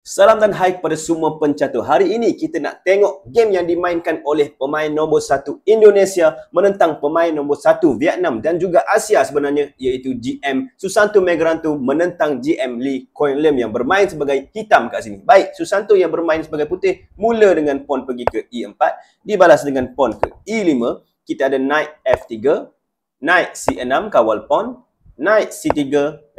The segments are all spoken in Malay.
Salam dan hai kepada semua pencatur. Hari ini kita nak tengok game yang dimainkan oleh pemain nombor satu Indonesia menentang pemain nombor satu Vietnam dan juga Asia sebenarnya iaitu GM Susanto Megrantu menentang GM Lee Kuan Lim yang bermain sebagai hitam kat sini. Baik, Susanto yang bermain sebagai putih mula dengan pawn pergi ke E4 dibalas dengan pawn ke E5. Kita ada knight F3, knight C6 kawal pawn, knight C3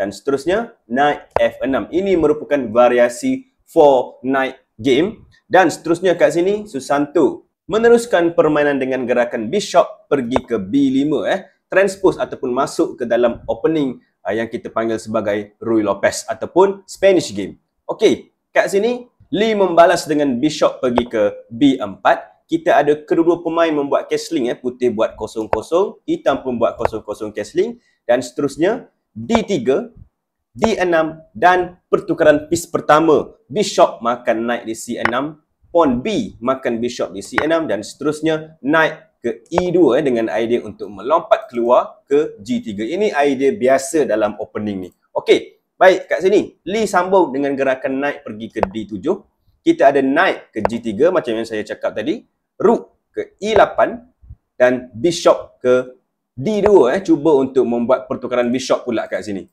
dan seterusnya knight F6. Ini merupakan variasi four night game dan seterusnya kat sini Susanto meneruskan permainan dengan gerakan bishop pergi ke B5 eh transpose ataupun masuk ke dalam opening uh, yang kita panggil sebagai Rui Lopez ataupun Spanish game. Okey, kat sini Lee membalas dengan bishop pergi ke B4. Kita ada kedua-dua pemain membuat castling eh putih buat kosong-kosong, hitam pun buat kosong-kosong castling dan seterusnya D3 D6 dan pertukaran piece pertama Bishop makan knight di C6 Pawn B makan Bishop di C6 dan seterusnya knight ke E2 eh, dengan idea untuk melompat keluar ke G3 ini idea biasa dalam opening ni Okey, baik kat sini Lee sambung dengan gerakan knight pergi ke D7 kita ada knight ke G3 macam yang saya cakap tadi Rook ke E8 dan Bishop ke D2 eh, cuba untuk membuat pertukaran Bishop pula kat sini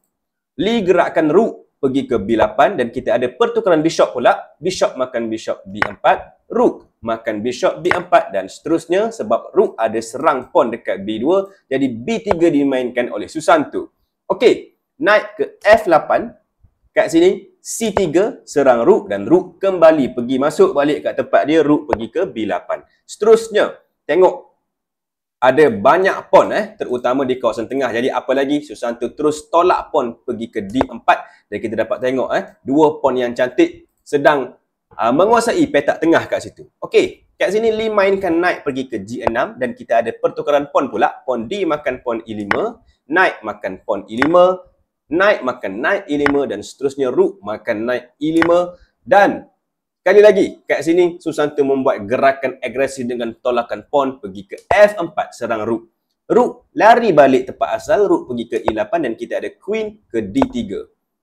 Li gerakkan rook pergi ke B8 dan kita ada pertukaran bishop pula. Bishop makan bishop B4. Rook makan bishop B4 dan seterusnya sebab rook ada serang pawn dekat B2. Jadi B3 dimainkan oleh Susanto. Okey, naik ke F8. Kat sini, C3 serang rook dan rook kembali pergi masuk balik kat tempat dia. Rook pergi ke B8. Seterusnya, tengok ada banyak pon eh terutama di kawasan tengah jadi apa lagi Susanto terus tolak pon pergi ke D4 dan kita dapat tengok eh dua pon yang cantik sedang uh, menguasai petak tengah kat situ okey kat sini Lee mainkan knight pergi ke G6 dan kita ada pertukaran pon pula pon D makan pon E5 knight makan pon E5 knight makan knight E5 dan seterusnya rook makan knight E5 dan Sekali lagi, kat sini Susanto membuat gerakan agresif dengan tolakan pawn pergi ke F4 serang rook. Rook lari balik tempat asal, rook pergi ke E8 dan kita ada queen ke D3.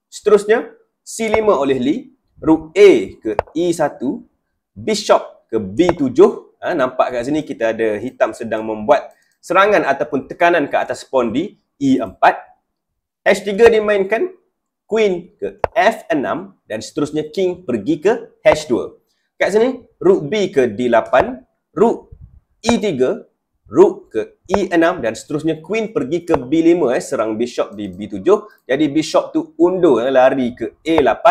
Seterusnya, C5 oleh Lee, rook A ke E1, bishop ke B7. Ha, nampak kat sini kita ada hitam sedang membuat serangan ataupun tekanan ke atas pawn di E4. H3 dimainkan, queen ke f6 dan seterusnya king pergi ke h2. Kat sini rook b ke d8, rook e3, rook ke e6 dan seterusnya queen pergi ke b5 eh serang bishop di b7. Jadi bishop tu undur eh, lari ke a8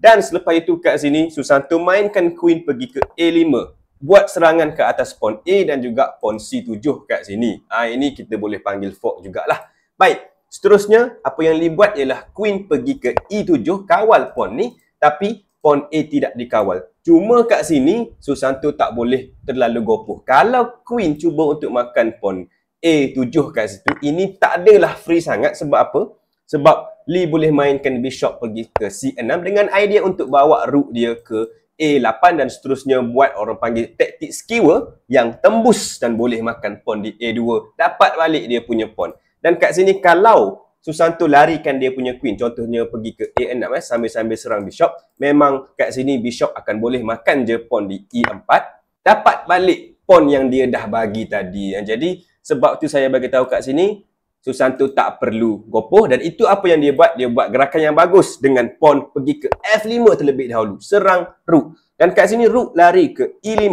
dan selepas itu kat sini tu mainkan queen pergi ke a5 buat serangan ke atas pawn a dan juga pawn c7 kat sini. Ah ha, ini kita boleh panggil fork jugalah. Baik. Seterusnya, apa yang Lim buat ialah Queen pergi ke E7 kawal pawn ni tapi pawn A tidak dikawal. Cuma kat sini, Susanto tak boleh terlalu gopoh. Kalau Queen cuba untuk makan pawn A7 kat situ, ini tak adalah free sangat sebab apa? Sebab Lee boleh mainkan Bishop pergi ke C6 dengan idea untuk bawa rook dia ke A8 dan seterusnya buat orang panggil taktik skewer yang tembus dan boleh makan pawn di A2. Dapat balik dia punya pawn. Dan kat sini kalau Susanto larikan dia punya queen contohnya pergi ke A6 eh sambil-sambil serang bishop memang kat sini bishop akan boleh makan je pawn di E4 dapat balik pawn yang dia dah bagi tadi. Eh, jadi sebab tu saya bagi tahu kat sini Susanto tak perlu gopoh dan itu apa yang dia buat dia buat gerakan yang bagus dengan pawn pergi ke F5 terlebih dahulu serang rook. Dan kat sini rook lari ke E5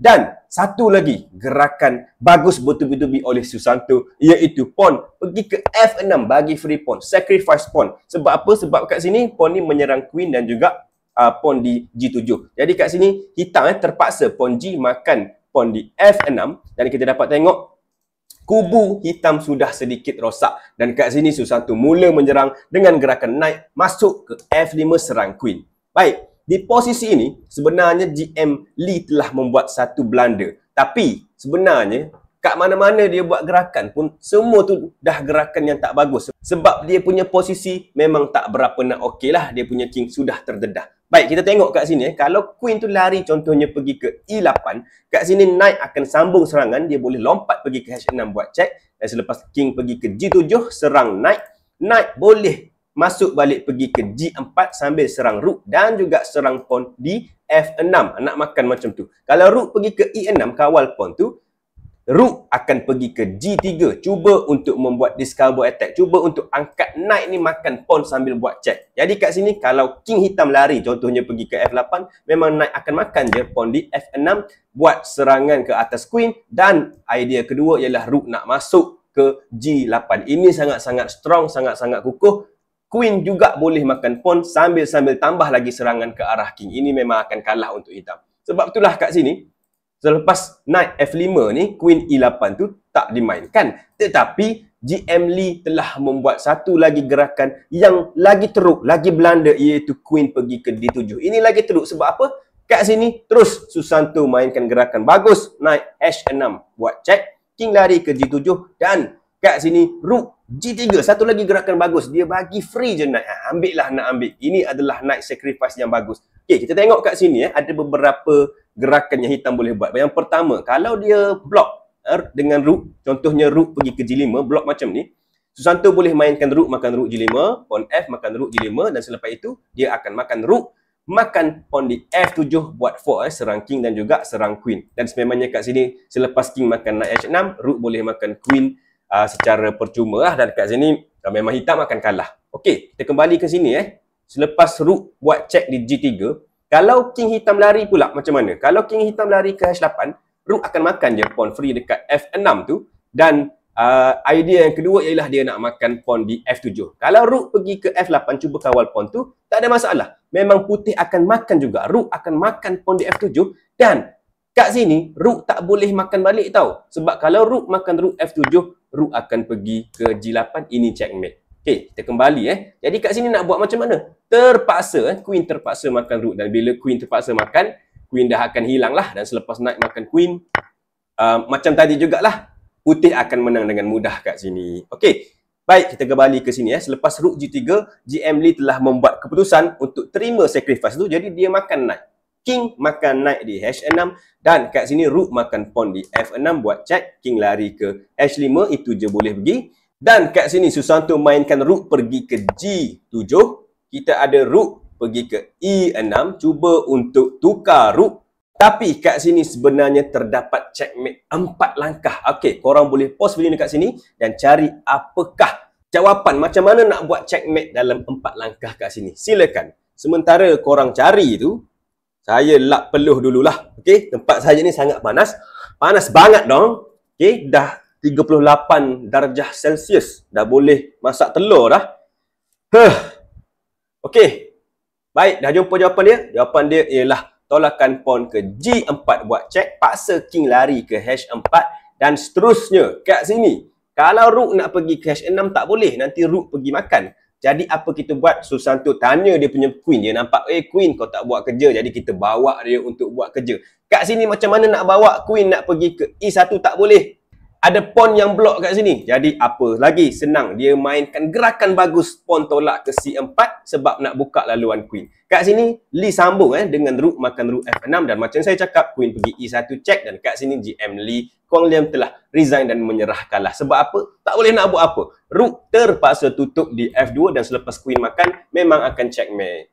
dan satu lagi gerakan bagus betul-betul tubi oleh Susanto iaitu pawn pergi ke F6 bagi free pawn sacrifice pawn Sebab apa? Sebab kat sini pon ni menyerang queen dan juga uh, pon di G7. Jadi kat sini hitam eh, terpaksa pawn G makan pawn di F6 dan kita dapat tengok kubu hitam sudah sedikit rosak dan kat sini Susanto mula menyerang dengan gerakan naik masuk ke F5 serang queen. Baik, di posisi ini, sebenarnya GM Lee telah membuat satu blunder. Tapi sebenarnya, kat mana-mana dia buat gerakan pun, semua tu dah gerakan yang tak bagus. Sebab dia punya posisi memang tak berapa nak okey lah. Dia punya king sudah terdedah. Baik, kita tengok kat sini. Eh. Kalau queen tu lari contohnya pergi ke E8, kat sini knight akan sambung serangan. Dia boleh lompat pergi ke H6 buat check. Dan selepas king pergi ke G7, serang knight. Knight boleh masuk balik pergi ke G4 sambil serang rook dan juga serang pawn di F6. Nak makan macam tu. Kalau rook pergi ke E6 kawal pawn tu, rook akan pergi ke G3. Cuba untuk membuat discover attack. Cuba untuk angkat knight ni makan pawn sambil buat check. Jadi kat sini kalau king hitam lari contohnya pergi ke F8, memang knight akan makan je pawn di F6 buat serangan ke atas queen dan idea kedua ialah rook nak masuk ke G8. Ini sangat-sangat strong, sangat-sangat kukuh Queen juga boleh makan pawn sambil-sambil tambah lagi serangan ke arah King. Ini memang akan kalah untuk hitam. Sebab itulah kat sini, selepas Knight F5 ni, Queen E8 tu tak dimainkan. Tetapi, GM Lee telah membuat satu lagi gerakan yang lagi teruk, lagi belanda iaitu Queen pergi ke D7. Ini lagi teruk sebab apa? Kat sini, terus Susanto mainkan gerakan bagus. Knight H6 buat check. King lari ke G7 dan kat sini Rook G3 satu lagi gerakan bagus dia bagi free je naik ha, ambil lah nak ambil ini adalah naik sacrifice yang bagus okey kita tengok kat sini eh, ada beberapa gerakan yang hitam boleh buat yang pertama kalau dia block er, dengan rook contohnya rook pergi ke G5 block macam ni Susanto boleh mainkan rook makan rook G5 pawn F makan rook G5 dan selepas itu dia akan makan rook makan pawn di F7 buat four eh, serang king dan juga serang queen dan sebenarnya kat sini selepas king makan knight H6 rook boleh makan queen uh, secara percuma lah dan dekat sini uh, memang hitam akan kalah. Okey, kita kembali ke sini eh. Selepas rook buat check di G3, kalau king hitam lari pula macam mana? Kalau king hitam lari ke H8, rook akan makan je pawn free dekat F6 tu dan uh, idea yang kedua ialah dia nak makan pawn di F7. Kalau rook pergi ke F8 cuba kawal pawn tu, tak ada masalah. Memang putih akan makan juga. Rook akan makan pawn di F7 dan Kat sini, root tak boleh makan balik tau. Sebab kalau root makan root F7, root akan pergi ke G8. Ini checkmate. Okay, kita kembali eh. Jadi kat sini nak buat macam mana? Terpaksa eh. Queen terpaksa makan root. Dan bila queen terpaksa makan, queen dah akan hilang lah. Dan selepas naik makan queen, uh, macam tadi jugalah. Putih akan menang dengan mudah kat sini. Okay. Baik, kita kembali ke sini eh. Selepas rook G3, GM Lee telah membuat keputusan untuk terima sacrifice tu. Jadi dia makan naik. King makan knight di H6 dan kat sini rook makan pawn di F6 buat check King lari ke H5 itu je boleh pergi dan kat sini Susanto mainkan rook pergi ke G7 kita ada rook pergi ke E6 cuba untuk tukar rook tapi kat sini sebenarnya terdapat checkmate empat langkah Okey, korang boleh post video ni kat sini dan cari apakah jawapan macam mana nak buat checkmate dalam empat langkah kat sini silakan sementara korang cari tu saya lap peluh dululah. Okey, tempat saya ni sangat panas. Panas banget dong. Okey, dah 38 darjah Celsius. Dah boleh masak telur dah. Huh. Okey. Baik, dah jumpa jawapan dia. Jawapan dia ialah tolakan pawn ke G4 buat check. Paksa King lari ke H4 dan seterusnya kat sini. Kalau Rook nak pergi ke H6 tak boleh. Nanti Rook pergi makan. Jadi apa kita buat? Susan tu tanya dia punya queen dia nampak, "Eh queen, kau tak buat kerja." Jadi kita bawa dia untuk buat kerja. Kat sini macam mana nak bawa queen nak pergi ke E1 tak boleh ada pawn yang block kat sini. Jadi apa lagi? Senang. Dia mainkan gerakan bagus pawn tolak ke C4 sebab nak buka laluan queen. Kat sini Lee sambung eh dengan rook makan rook F6 dan macam saya cakap queen pergi E1 check dan kat sini GM Lee Kong Liam telah resign dan menyerah kalah. Sebab apa? Tak boleh nak buat apa. Rook terpaksa tutup di F2 dan selepas queen makan memang akan checkmate.